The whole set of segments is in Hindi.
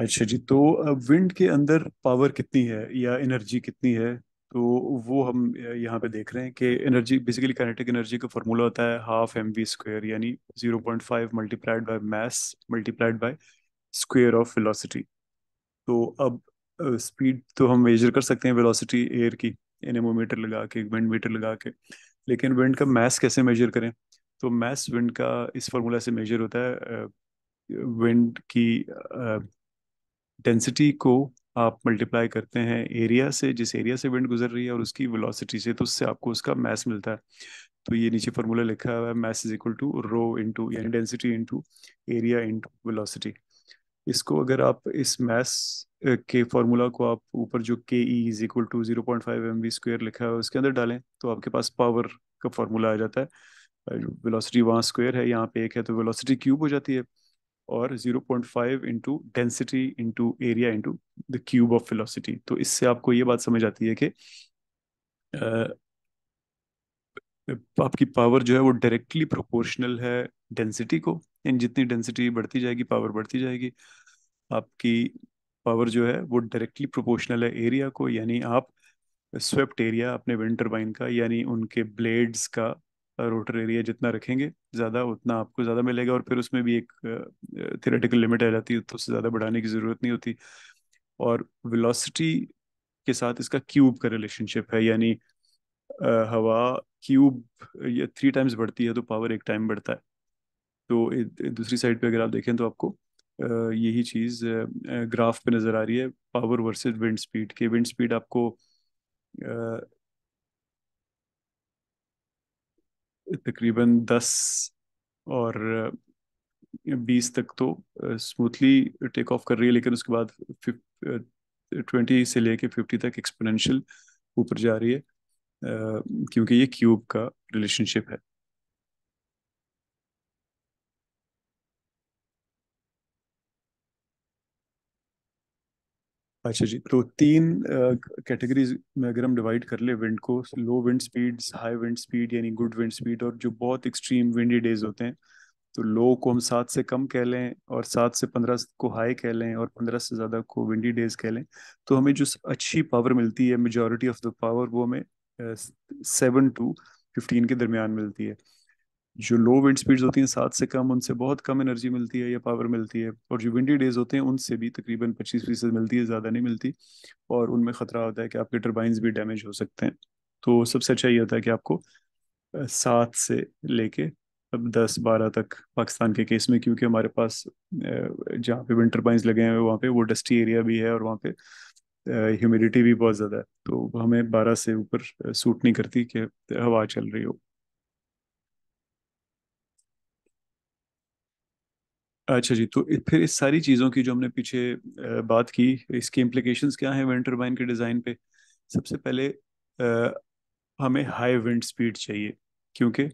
अच्छा जी तो विंड के अंदर पावर कितनी है या एनर्जी कितनी है तो वो हम यहाँ पे देख रहे हैं कि एनर्जी बेसिकली काइनेटिक एनर्जी का फार्मूला होता है हाफ एम वी स्क्वेयर यानी zero point five multiplied by mass multiplied by square of velocity तो अब स्पीड तो हम मेजर कर सकते हैं वेलोसिटी एयर की एनेमोमीटर लगा के विंड मीटर लगा के लेकिन विंड का मैस कैसे मेजर करें तो मैस विंड का इस फार्मूला से मेजर होता है विंड की डेंसिटी को आप मल्टीप्लाई करते हैं एरिया से जिस एरिया से विंड गुजर रही है और उसकी वेलोसिटी से तो उससे आपको उसका मैस मिलता है तो ये नीचे फॉर्मूला लिखा हुआ है mass is equal to rho into यानी density into area into velocity इसको अगर आप इस मैस के फार्मूला को आप ऊपर जो K E is equal to zero point five M V square लिखा है उसके अंदर डालें तो आपके पास पावर का फॉर्मूला आ जाता है वेलोसिटी वहाँ स्क्वेयर है यहाँ पे एक है तो वेलोसिटी क्यूब हो जाती है और 0.5 point five into density into area into the cube of velocity तो इससे आपको ये बात समझ आती है कि आपकी पावर जो है वो डायरेक्टली प्रोपोर्शनल है डेंसिटी को इन जितनी डेंसिटी बढ़ती जाएगी पावर बढ़ती जाएगी आपकी पावर जो है वो डायरेक्टली प्रोपोर्शनल है एरिया को यानी आप स्वेप्ट एरिया अपने विंड टर्बाइन का यानी उनके ब्लेड्स का रोटर एरिया जितना रखेंगे ज़्यादा उतना आपको ज़्यादा मिलेगा और फिर उसमें भी एक थियोरेटिकल लिमिट आ जाती है तो उससे ज़्यादा बढ़ाने की ज़रूरत नहीं होती और वेलोसिटी के साथ इसका क्यूब का रिलेशनशिप है यानी हवा क्यूब या थ्री टाइम्स बढ़ती है तो पावर एक टाइम बढ़ता है तो दूसरी साइड पे अगर आप देखें तो आपको यही चीज़ ग्राफ पे नज़र आ रही है पावर वर्सेस विंड स्पीड की विंड स्पीड आपको तकरीबन दस और बीस तक तो स्मूथली टेक ऑफ कर रही है लेकिन उसके बाद ट्वेंटी से लेके फिफ्टी तक एक्सपोनेंशियल ऊपर जा रही है क्योंकि ये क्यूब का रिलेशनशिप है अच्छा जी तो तीन कैटेगरीज में अगर हम डिवाइड कर ले विंड को low wind speeds high wind speed यानी गुड विंड स्पीड और जो बहुत एक्सट्रीम विंडी डेज होते हैं तो लो को हम सात से कम कह लें और सात से पंद्रह को हाई कह लें और पंद्रह से ज़्यादा को विंडी डेज कह लें तो हमें जो अच्छी पावर मिलती है मेजोरिटी ऑफ द पावर वो हमें सेवन टू फिफ्टीन के दरमियान मिलती है जो लो विंड स्पीड्स होती हैं सात से कम उनसे बहुत कम एनर्जी मिलती है या पावर मिलती है और जो विंडी डेज होते हैं उनसे भी तकरीबन पच्चीस फीसद मिलती है ज़्यादा नहीं मिलती और उनमें ख़तरा होता है कि आपके टर्बाइंस भी डैमेज हो सकते हैं तो सबसे अच्छा ये होता है कि आपको सात से लेके अब दस बारह तक पाकिस्तान के केस में क्योंकि हमारे पास जहाँ पे विंटर टर्बाइंस लगे हैं वहाँ पे वो डस्टी एरिया भी है और वहाँ पे ह्यूमिडिटी भी बहुत ज़्यादा है तो हमें बारह से ऊपर सूट नहीं करती कि हवा चल रही हो अच्छा जी तो फिर इस सारी चीज़ों की जो हमने पीछे बात की इसके इम्प्लीकेशन क्या है विंड टर्बाइन के डिज़ाइन पे सबसे पहले हमें हाई विंड स्पीड चाहिए क्योंकि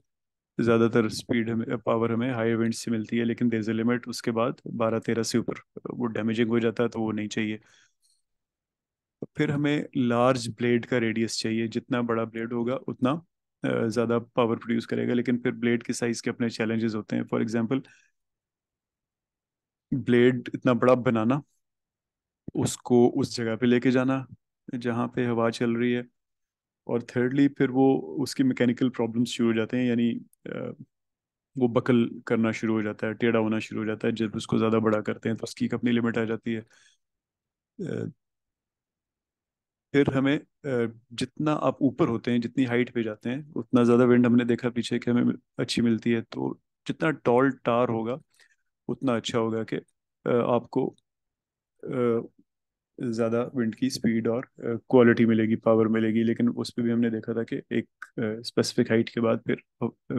ज़्यादातर स्पीड हमें पावर हमें हाई विंड से मिलती है लेकिन देर लिमिट उसके बाद बारह तेरह से ऊपर वो डैमेजिंग हो जाता है तो वो नहीं चाहिए फिर हमें लार्ज ब्लेड का रेडियस चाहिए जितना बड़ा ब्लेड होगा उतना ज़्यादा पावर प्रोड्यूस करेगा लेकिन फिर ब्लेड के साइज़ के अपने चैलेंजेस होते हैं फॉर एग्जाम्पल ब्लेड इतना बड़ा बनाना उसको उस जगह पे लेके जाना जहाँ पे हवा चल रही है और थर्डली फिर वो उसकी मैकेनिकल प्रॉब्लम्स शुरू हो जाते हैं यानी वो बकल करना शुरू हो जाता है टेढ़ा होना शुरू हो जाता है जब उसको ज़्यादा बड़ा करते हैं तो उसकी अपनी लिमिट आ जाती है फिर हमें जितना आप ऊपर होते हैं जितनी हाइट पे जाते हैं उतना ज़्यादा विंड हमने देखा पीछे कि हमें अच्छी मिलती है तो जितना टॉल टार होगा उतना अच्छा होगा कि आपको ज़्यादा विंड की स्पीड और क्वालिटी मिलेगी पावर मिलेगी लेकिन उस पर भी हमने देखा था कि एक स्पेसिफिक हाइट के बाद फिर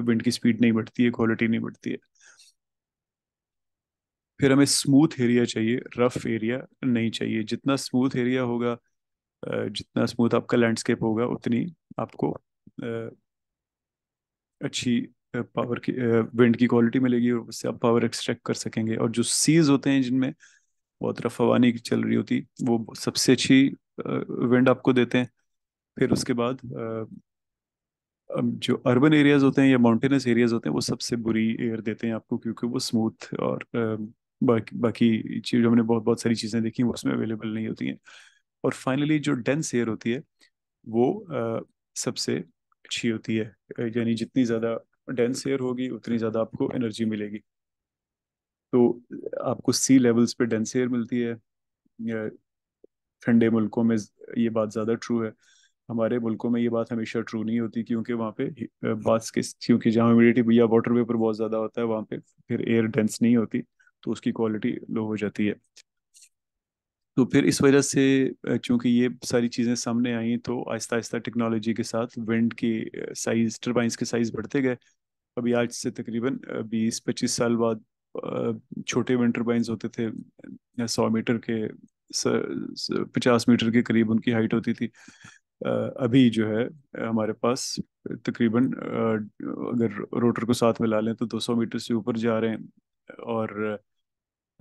विंड की स्पीड नहीं बढ़ती है क्वालिटी नहीं बढ़ती है फिर हमें स्मूथ एरिया चाहिए रफ एरिया नहीं चाहिए जितना स्मूथ एरिया होगा जितना स्मूथ आपका लैंडस्केप होगा उतनी आपको अच्छी पावर की विंड की क्वालिटी मिलेगी और उससे आप पावर एक्सट्रैक्ट कर सकेंगे और जो सीज होते हैं जिनमें बहुत रफ हवानी चल रही होती वो सबसे अच्छी विंड आपको देते हैं फिर उसके बाद जो अर्बन एरियाज होते हैं या माउंटेनस एरियाज होते हैं वो सबसे बुरी एयर देते हैं आपको क्योंकि वो स्मूथ और बाकी बाकी चीज हमने बहुत बहुत सारी चीज़ें देखी वो उसमें अवेलेबल नहीं होती हैं और फाइनली जो डेंस एयर होती है वो सबसे अच्छी होती है यानी जितनी ज़्यादा डेंस एयर होगी उतनी ज़्यादा आपको एनर्जी मिलेगी तो आपको सी लेवल्स पे डेंस एयर मिलती है ठंडे मुल्कों में ये बात ज़्यादा ट्रू है हमारे मुल्कों में ये बात हमेशा ट्रू नहीं होती क्योंकि वहाँ पे बात के क्योंकि जहाँ ह्यूमिडिटी या वाटर वेपर बहुत ज़्यादा होता है वहाँ पे फिर एयर डेंस नहीं होती तो उसकी क्वालिटी लो हो जाती है तो फिर इस वजह से चूंकि ये सारी चीज़ें सामने आई तो आहिस्ता आहिस्ता टेक्नोलॉजी के साथ विंड की साइज टर्बाइंस के साइज़ बढ़ते गए अभी आज से तकरीबन बीस पच्चीस साल बाद छोटे विंटर टर्बाइंस होते थे सौ मीटर के पचास मीटर के करीब उनकी हाइट होती थी अभी जो है हमारे पास तकरीबन अगर रोटर को साथ में ला लें तो 200 मीटर से ऊपर जा रहे हैं और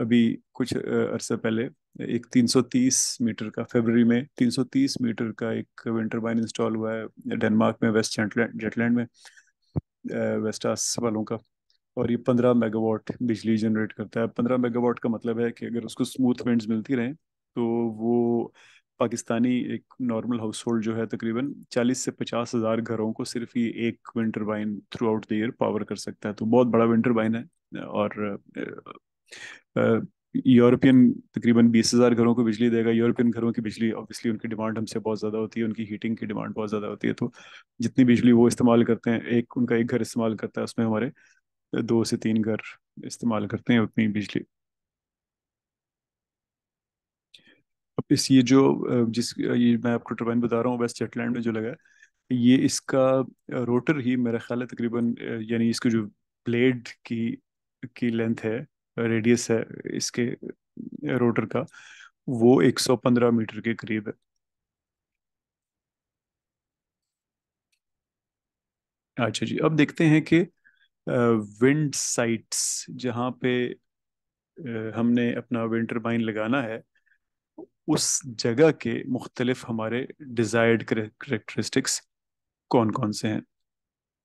अभी कुछ अरसे पहले एक 330 मीटर का फरवरी में 330 मीटर का एक विंटर बाइन इंस्टॉल हुआ है डेनमार्क में वेस्ट जेटलैंड में वेस्टास वालों का और ये पंद्रह मेगावाट बिजली जनरेट करता है पंद्रह मेगावाट का मतलब है कि अगर उसको स्मूथ विंड्स मिलती रहें तो वो पाकिस्तानी एक नॉर्मल हाउस होल्ड जो है तकरीबन चालीस से पचास हज़ार घरों को सिर्फ ये एक wind turbine throughout the year power कर सकता है तो बहुत बड़ा विंटर बाइन है और यूरोपियन तकरीबन बीस हज़ार घरों को बिजली देगा यूरोपियन घरों की बिजली ऑब्वियसली उनकी डिमांड हमसे बहुत ज़्यादा होती है उनकी हीटिंग की डिमांड बहुत ज़्यादा होती है तो जितनी बिजली वो इस्तेमाल करते हैं एक उनका एक घर इस्तेमाल करता है उसमें हमारे दो से तीन घर इस्तेमाल करते हैं उतनी बिजली अब इस ये जो जिस ये मैं आपको टर्बाइन बता रहा हूँ वेस्ट जेटलैंड में जो लगा है ये इसका रोटर ही मेरा ख्याल है तकरीबन यानी इसके जो ब्लेड की की लेंथ है रेडियस है इसके रोटर का वो 115 मीटर के करीब है अच्छा जी अब देखते हैं कि विंड साइट्स जहाँ पे हमने अपना विंटर बाइन लगाना है उस जगह के मुख्तलिफ हमारे डिज़ायर्ड करेक्टरिस्टिक्स कौन कौन से हैं